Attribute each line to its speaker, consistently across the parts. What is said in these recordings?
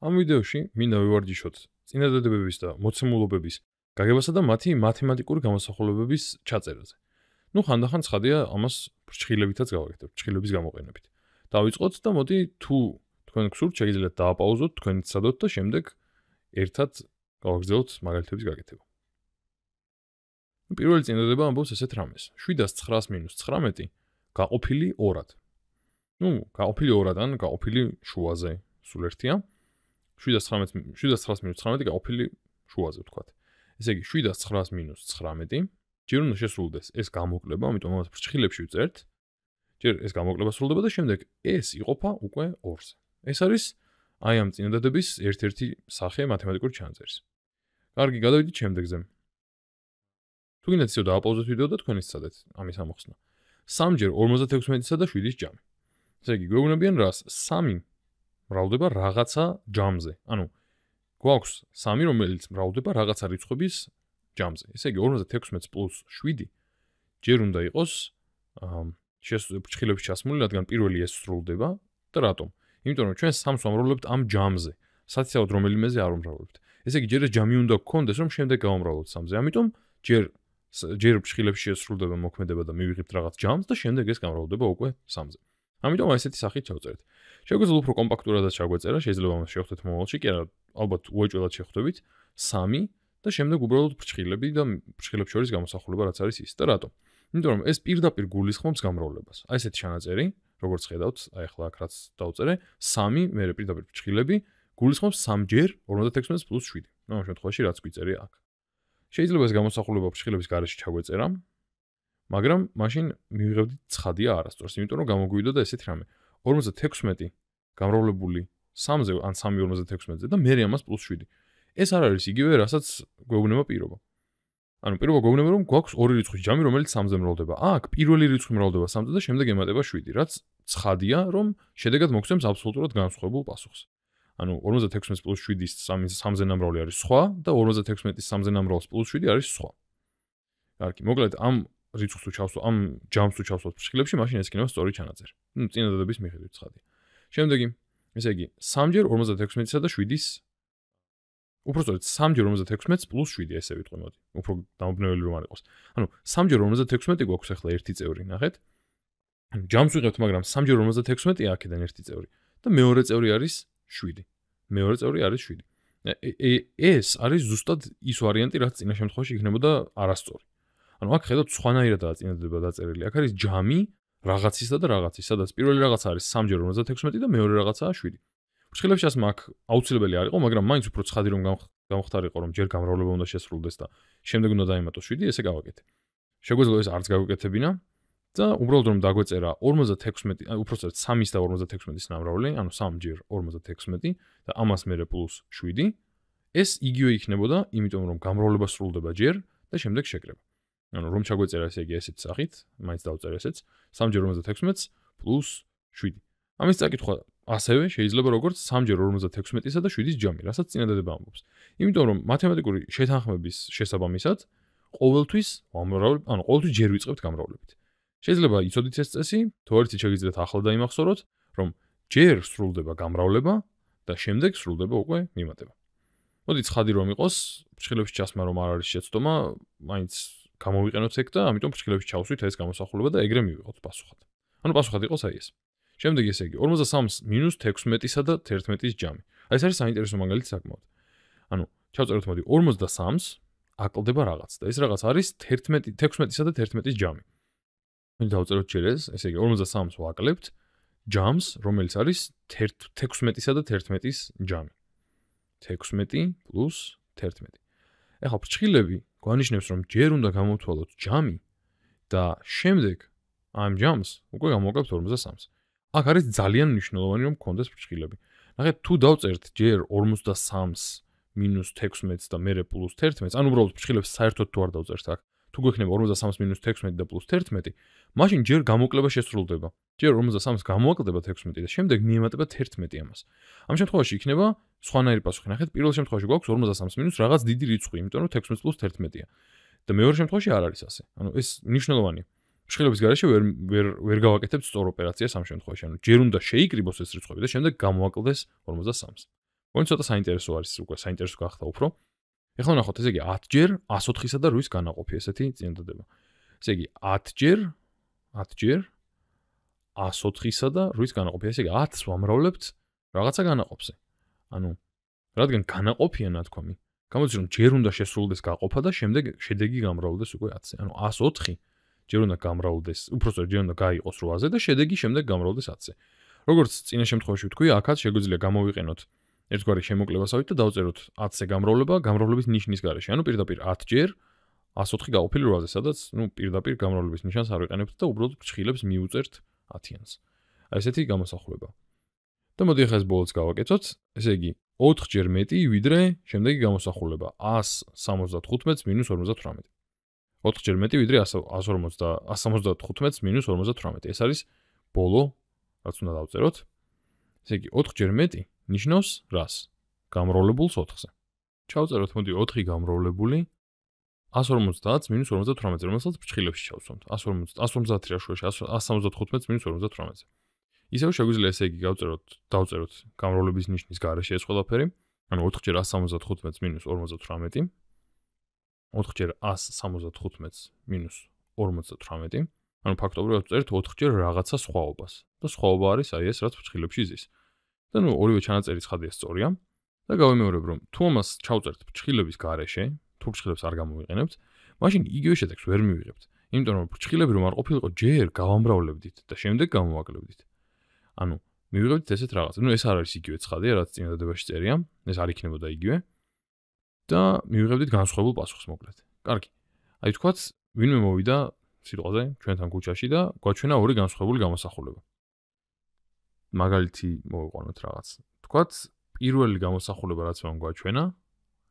Speaker 1: ამ ვიდეოში მინდა ვივარჯიშოთ წინადადებების და მოცემულობების გაგებასა და მათი მათემატიკური გამოსახულებების ჩაწერაზე. ნუ ხანდახან ცხადია ამას ფრჩხილებითაც გავაკეთებ, ფრჩხილების გამოყენებით. დავიწყოთ და მოდი თუ თქვენ გსურთ შეიძლება დააპაუზოთ თქვენი ცადოთ და შემდეგ ერთად გავაგრძელოთ მაგალითების გაკეთება. პირველი წინადადება ამბობს ესეთ რამეს. 700-19 გაყოფილი 2-ად. ნუ, გაყოფილი 2-დან გაყოფილი შუაზე სულ ერთია. 700-19 719 719-ი გაოფილი შუაზე ვთქვათ. ესე იგი 700-19 ჯერ უნდა შესრულდეს ეს გამოკლება, ამიტომ ამას ფრჩხილებში ვწერთ. ჯერ ეს გამოკლება სრულდება და შემდეგ ეს იყოფა უკვე 2-ზე. ეს არის აი ამ წინადადების ერთ-ერთი სახე მათემატიკურ ჩანაწერს. კარგი, გადავიდეთ შემდეგზე. თუ გინდათ ისევ დააპაუზოთ ვიდეო და თქვენ ისცადეთ ამის ამოხსნა. 3 ჯერ 56-ისა და 7-ის ჯამი. ესე იგი გვეუბნებიან რას? 3 მრავლდება რაღაცა ჯამზე. ანუ გვაქვს სამი, რომელიც მრავლდება რაღაცა რიცხვების ჯამზე. ესე იგი 56 7 ჯერ უნდა იყოს შეფრჩხილების ჩასმული, რადგან პირველი ეს სრულდება და რატომ? იმიტომ რომ ჩვენ სამს ვამრავლებთ ამ ჯამზე. საციალოდ რომელიმეზე არ ვამრავლებთ. ესე იგი ჯერ ეს ჯამი უნდა გქონდეს, რომ შემდეგ გავამრავლოთ სამზე. ამიტომ ჯერ ჯერ ფრჩხილებში შესრულდება მოქმედება და მივიღებთ რაღაც ჯამს და შემდეგ ეს გამრავლდება უკვე სამზე. ამიტომ ესეთი სახით ჩავწერთ. შეგვიძლია უფრო კომპაქტურადაც ჩაგვეწერა, შეიძლება მას შევხვდეთ მომავალში, კი არა, ალბათ უეჭველად შევხვდებით 3 და შემდეგ უბრალოდ ფრჩხილები და ფრჩხილებს შორის გამოსახულება რაც არის ის. და რატო? იმიტომ რომ ეს პირდაპირ გულისხმობს გამრავლებას. აი ესეთი ჩანაწერი, როგორც ხედავთ, აი ახლა აქ რაც დავწერე, 3 მე პირდაპირ ფრჩხილები გულისხმობს 3ჯერ 56+7. ნუ ამ შემთხვევაში რაც გვიწერია აქ. შეიძლება ეს გამოსახულება ფრჩხილების გარეშე ჩაგვეწერა, მაგრამ მაშინ მივიღებდი 9-ია არასწორს, იმიტომ რომ გამოგვივიდა და ესეთ რამე. 56 გამრავლებული 3-ზე ან 3:56-ზე და მე ამას პლუს 7. ეს არ არის იგივე, რასაც გვეუბნება პირობა. ანუ პირობა გვეუბნება რომ გვაქვს ორი რიცხვი ჯამი, რომელიც 3-ზე მრავლდება. აკ, პირველი რიცხვი მრავლდება 3-ზე და შემდეგ ემატება 7, რაც 9-ია, რომ შედეგად მოგცემს აბსოლუტურად განსხვავებულ პასუხს. ანუ 56+7-ის 3-ზე ნამრავლი არის სხვა და 56-ის 3-ზე ნამრავლს +7 არის სხვა. კარგი, მოკლედ ამ რიცხვს თუ ჩავსვა, ამ ჯამს თუ ჩავსვა ფრჩხილებში, მაშინ ეს იქნება სწორი ჩანაწერი. ნუ წინადადების მიხედვით ხადი. შემდეგი, ესე იგი, 3-ჯერ 56-ისა და 7-ის უფრო სწორედ 3-ჯერ 56-ს პლუს 7-ი ესე ვიტყვი მოდი. უფრო დაუბნეველი რომ არ იყოს. ანუ 3-ჯერ 56 გვაქვს ახლა ერთი წევრი, ნახეთ. ჯამს ვიღებთ, მაგრამ 3-ჯერ 56-ია აქედან ერთი წევრი და მეორე წევრი არის 7. მეორე წევრი არის 7. ეს არის ზუსტად ის ვარიანტი, რაც წინა შემთხვევაში იქნებოდა არასწორი. ანუ აქ ხედავთ სხვანაირადაა წინადადება დაწერილი. აქ არის ჯამი რაღაცისა და რაღაცის, სადაც პირველი რაღაცა არის 3ჯერ 56 და მეორე რაღაცაა 7. ფრჩხილებს ჩას მაქ აუცილებელი არისო, მაგრამ მაინც უფრო ცხადი რომ გამختارიყო რომ ჯერ გამრავლება უნდა შესრულდეს და შემდეგ უნდა დაემატოს 7, ესე გავაკეთე. შეგვიძლია ეს არც გავაკეთებინა. და უბრალოდ რომ დაგვეწერა 56, ანუ უბრალოდ 3-ის და 56-ის ნამრავლი, ანუ 3-ჯერ 56 და ამას მერე +7, ეს იგივე იქნებოდა, იმიტომ რომ გამრავლება სრულდება ჯერ და შემდეგ შეკრება. ანუ რომ ჩაგვეწერა ესე იგი ესეთ სახით, მაინც დავწერ ესეც 3x56 7. ამის წაკითხვა ასევე შეიძლება როგორც 3x56-ისა და 7-ის ჯამი, რასაც წინადადება ამბობს. იმიტომ რომ მათემატიკური შეთანხმების შესაბამისად ყოველთვის ამრავალ ანუ ყოველთვის ჯერ ვიწყებთ გამრავლებით. შეიძლება იცოდით ეს წესი, თუ არ იცით შეგიძლიათ ახლა დაიმახსოვროთ, რომ ჯერ სრულდება გამრავლება და შემდეგ სრულდება უკვე მიმატება. მოდი ცხადი რომ იყოს, ფრჩხილებში ჩასმა რომ არ არის შეცდომა, მაინც გამოვიყენოთ ეგ და ამიტომ ფრჩხილებს ჩავსვით ეს გამოსახულება და ეგრე მივიღოთ პასუხად. ანუ პასუხად იყოს აი ეს. შემდეგ ესე იგი 43-ის 16-სა და 11-ის ჯამი. აი ეს არის საინტერესო მაგალითი საკმაოდ. ანუ ჩავწეროთ მოდი 43-ს აკლდება რაღაც და ეს რაღაც არის 11 16-სა და 11-ის ჯამი. მოდი დავწეროთ ჯერ ეს, ესე იგი 43-ს ვაკლებთ ჯამს, რომელიც არის 16-სა და 11-ის ჯამი. 16 11. ეხლა ფრჩხილები გვანიშნებს რომ ჯერ უნდა გამოვთვალოთ ჯამი და შემდეგ ამ ჯამს უკვე გამოვაკლებთ 43-ს. აქ არის ძალიან მნიშვნელოვანი რომ გქონდეს ფრჩხილები. ნახეთ თუ დავწერთ ჯერ 43-ს მინუს 16 და მერე პლუს 11, ან უბრალოდ ფრჩხილებს საერთოდ თუ არ დავწერთ აქ, თუ გვექნება 53 16 და +11, მაშინ ჯერ გამოკლება შესრულდება. ჯერ 53 გამოაკლდება 16 და შემდეგ მიემატება 11 ამას. ამ შემთხვევაში იქნება სხვანაირი პასუხი. ნახეთ, პირველ შემთხვევაში გვაქვს 53 რაღაც დიდი რიცხვი, იმიტომ რომ 16 +11. და მეორე შემთხვევაში არ არის ასე. ანუ ეს მნიშვნელოვანია. შეხედების გარეშე ვერ ვერ ვერ გავაკეთებ სწორ ოპერაციას ამ შემთხვევაში. ანუ ჯერ უნდა შეიკრიბოს ეს რიცხვები და შემდეგ გამოაკლდეს 53. მოიცოთ და საინტერესო არის უკვე, საინტერესო გახდა უფრო. ეხლა ნახოთ, ესე იგი 10ჯერ 104-ისა და 8-ის განაყოფი ესეთი წინდადება. ესე იგი 10ჯერ 10ჯერ 104-ისა და 8-ის განაყოფი. ესე იგი 10-ს ვამრავლებთ რაღაცა განაყოფზე. ანუ რადგან განაყოფია რა თქმი, გამოდი რომ ჯერ უნდა შესრულდეს გაყოფა და შემდეგ შედეგი გამრავლდეს უკვე 10-ზე. ანუ 104 ჯერ უნდა გამრავლდეს, უფრო სწორედ ჯერ უნდა გაიყოს 8-ზე და შედეგი შემდეგ გამრავლდეს 10-ზე. როგორც წინა შემთხვევაში ვთქვი, აქაც შეგვიძლია გამოვიყენოთ 10 ერთგვარი შემოკლებას ავით და დავწეროთ 10-ზე გამრავლება, გამრავლების ნიშნის გარეშე. ანუ პირდაპირ 10 ჯერ 104 გაუფილ 8-ზე, სადაც, ну, პირდაპირ გამრავლების ნიშანს არ ვიყენებთ და უბრალოდ ფრჩხილებს მიუწერთ 10-იანს. აი ესეთი გამოსახულება. და მოდი ახლა ეს ბოლოს გავაკეთოთ. ესე იგი, 4 ჯერ მეტი ვიდრე შემდეგი გამოსახულება. 175 58. 4 ჯერ მეტი ვიდრე 150 175 58. ეს არის ბოლო, რაც უნდა დავწეროთ. ესე იგი, 4 ჯერ მეტი ნიშნავს რას? გამრავლებულს 4-ზე. ჩავწეროთ მოდი 4 გამრავლებული 150-58, რომელსაც ფრჩხილებში ჩავსვამთ. 150, 150-ია შუაში, 175-58-ზე. ისევ შეგვიძლია ესე იგი გავწეროთ, დავწეროთ გამრავლების ნიშნის გარეშე ეს ყველაფერი. ანუ 4 ჯერ 175-58. 4 ჯერ 175-58. ანუ ფაქტობრივად წერთ 4 ჯერ რაღაცა სხვაობას. და სხვაობა არის აი ეს, რაც ფრჩხილებში ზის. 4 და ნუ ორივე ჩანაწერი ცხადია სწორია და გავიმეორებ რომ თუ ამას ჩავწერთ ფრჩხილების გარეშე თუ ფრჩხილებს არ გამოვიყენებთ მაშინ იგივე შედეგს ვერ მივიღებთ იმიტომ რომ ფრჩხილები რომ არ ყოფილიყო ჯერ გავამრავლებდით და შემდეგ გამოვაკლებდით ანუ მივიღებთ ესეთ რაღაც ნუ ეს არ არის იგივე ცხადია რაც წინა დადებაში წერია ეს არ იქნებოდა იგივე და მივიღებდით განსხვავებულ პასუხს მოკლედ კარგი აი თქვაც ვინმე მოვიდა სიტყვაზე ჩვენთან ქუჩაში და გვაჩვენა ორი განსხვავებული გამოსახულება მაგალითი მოიყვანოთ რაღაც. თქვათ, პირველი გამოსახულება რაც მან გვაჩვენა,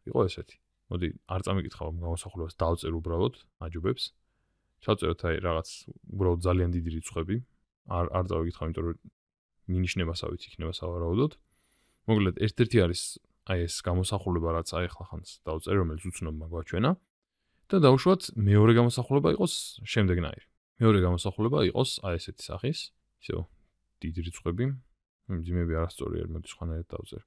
Speaker 1: იყო ესეთი. მოდი, არ წამიკითხავ ამ გამოსახულებას, დავწერ უბრალოდ, აჯობებს. ჩავწეროთ აი რაღაც უბრალოდ ძალიან დიდი რიცხვები. არ არ წავიკითხავ, იმიტომ რომ მინიშნებასავით იქნება სავარაუდოდ. მოგლედ ერთ-ერთი არის აი ეს გამოსახულება რაც აი ახლა ხანს დავწერ, რომელიც უცნობ მან გვაჩვენა. და დაუშვათ მეორე გამოსახულება იყოს შემდეგნაირი. მეორე გამოსახულება იყოს აი ესეთი სახის. ისე დიდი რიცხვები. მძიმეები არასწორი არ მოდი სხვანაირად დავწერ.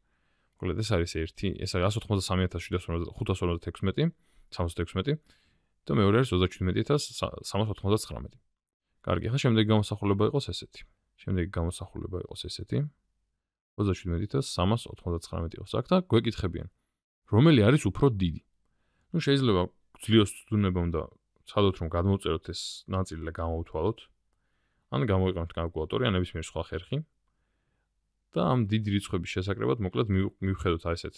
Speaker 1: მოკლედ ეს არის ერთი, ეს არის 183756 76 და მეორე არის 37399. კარგი, ახლა შემდეგი გამოსახულება იყოს ესეთი. შემდეგი გამოსახულება იყოს ესეთი. 37399 იყოს. აქ და გვეკითხებიან, რომელი არის უფრო დიდი. ну შეიძლება გძლიოს ძუნება უნდა ცადოთ რომ გადმოვწეროთ ეს ნაწილი და გამოვთვალოთ ან გამოიყენოთ კალკულატორი ან ნებისმიერ სხვა ხერხი და ამ დიდ რიცხვების შესაკრებად მოკლედ მივხედოთ აი ესეთ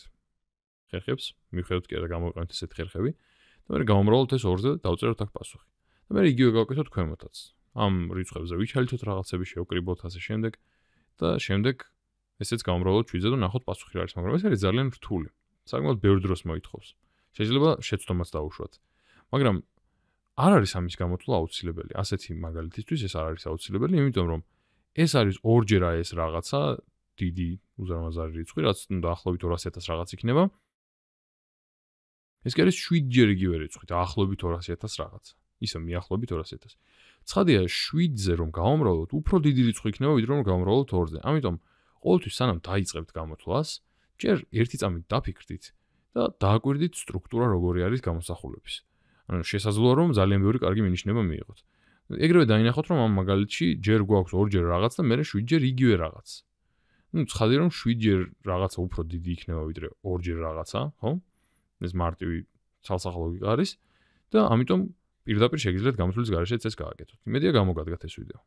Speaker 1: ხერხებს, მივხედოთ კი რა გამოიყენოთ ესეთ ხერხები და მე გამომრავლოთ ეს 2-ზე და დავწეროთ აქ პასუხი. და მე იგივე გავაკეთოთ ქვემოთაც. ამ რიცხვებზე ვიჩალითოთ რაღაცები, შევკრიბოთ ასე შემდეგ და შემდეგ ესეც გამომრავლოთ 7-ზე და ნახოთ პასუხი რა არის, მაგრამ ეს არის ძალიან რთული. საკმაოდ ბევრ დროს მოითხოვს. შეიძლება შეცდომაც დაუშვათ. მაგრამ არ არის ამის გამოთვლა აუცილებელი. ასეთი მაგალითისთვის ეს არ არის აუცილებელი, იმიტომ რომ ეს არის ორჯერა ეს რაღაცა დიდი უზარმაზარი რიცხვი, რაც დაახლოებით 200.000 რაღაც იქნება. ეს კერეს 7 ჯერ იგივე რიცხვით, დაახლოებით 200.000 რაღაც. ისე მიახლოებით 200.000. ცხადია 7-ზე რომ გამომრავლოთ, უფრო დიდი რიცხვი იქნება, ვიდრე რომ გამომრავლოთ 2-ზე. ამიტომ ყოველთვის სანამ დაიწყებთ გამოთვლას, ჯერ ერთი წამით დაფიქრდით და დააკვირდით სტრუქტურა როგორი არის გამოსახულების. ანუ შესაძლოა რომ ძალიან ბევრი კარგი მინიშნება მიიღოთ. ეგრევე დაინახოთ რომ ამ მაგალითში ჯერ გვაქვს ორჯერ რაღაც და მერე შვიდჯერ იგივე რაღაც. ну ცხადია რომ 7-ჯერ რაღაცა უფრო დიდი იქნება ვიდრე 2-ჯერ რაღაცა, ხო? ეს მარტივი ცალსახა ლოგიკა არის და ამიტომ პირდაპირ შეგიძლიათ გამოთვლის garaშეც ეს გააკეთოთ. იმედია გამოგადგათ ეს ვიდეო.